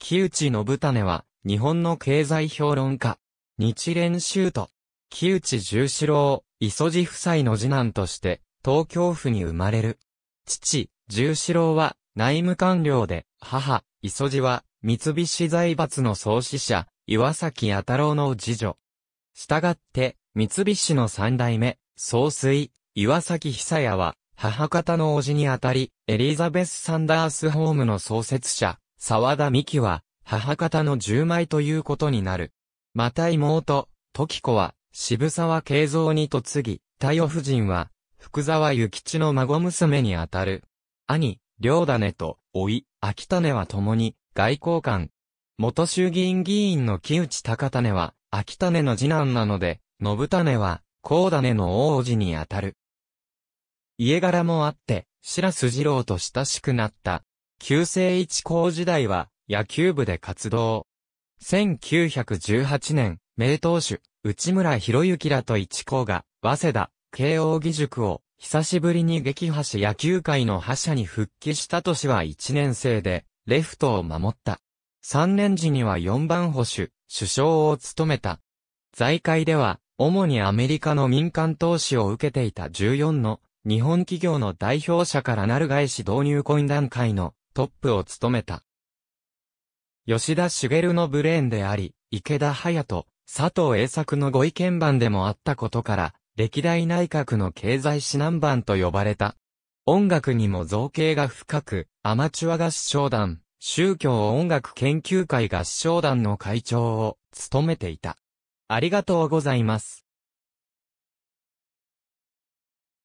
木内信種は、日本の経済評論家、日蓮宗と、木内十四郎、磯地夫妻の次男として、東京府に生まれる。父、十四郎は、内務官僚で、母、磯地は、三菱財閥の創始者、岩崎弥太郎の次女。したがって、三菱の三代目、総帥、岩崎久也は、母方の叔父にあたり、エリザベス・サンダースホームの創設者、沢田美希は、母方の十枚ということになる。また妹、時子は、渋沢慶三に嫁ぎ、太夫夫人は、福沢諭吉の孫娘にあたる。兄、両種と、老い、秋種は共に、外交官。元衆議院議員の木内高種は、秋種の次男なので、信種は、高種の王子にあたる。家柄もあって、白筋郎と親しくなった。旧制一高時代は野球部で活動。1918年、名投手、内村博之らと一高が、早稲田、慶応義塾を、久しぶりに撃破し野球界の覇者に復帰した年は1年生で、レフトを守った。3年時には4番保守、首相を務めた。財界では、主にアメリカの民間投資を受けていた14の日本企業の代表者からなる外資導入懇談会のトップを務めた。吉田茂のブレーンであり、池田隼人、佐藤栄作のご意見番でもあったことから、歴代内閣の経済指南番と呼ばれた。音楽にも造形が深く、アマチュア合唱団、宗教音楽研究会合唱団の会長を務めていた。ありがとうございます。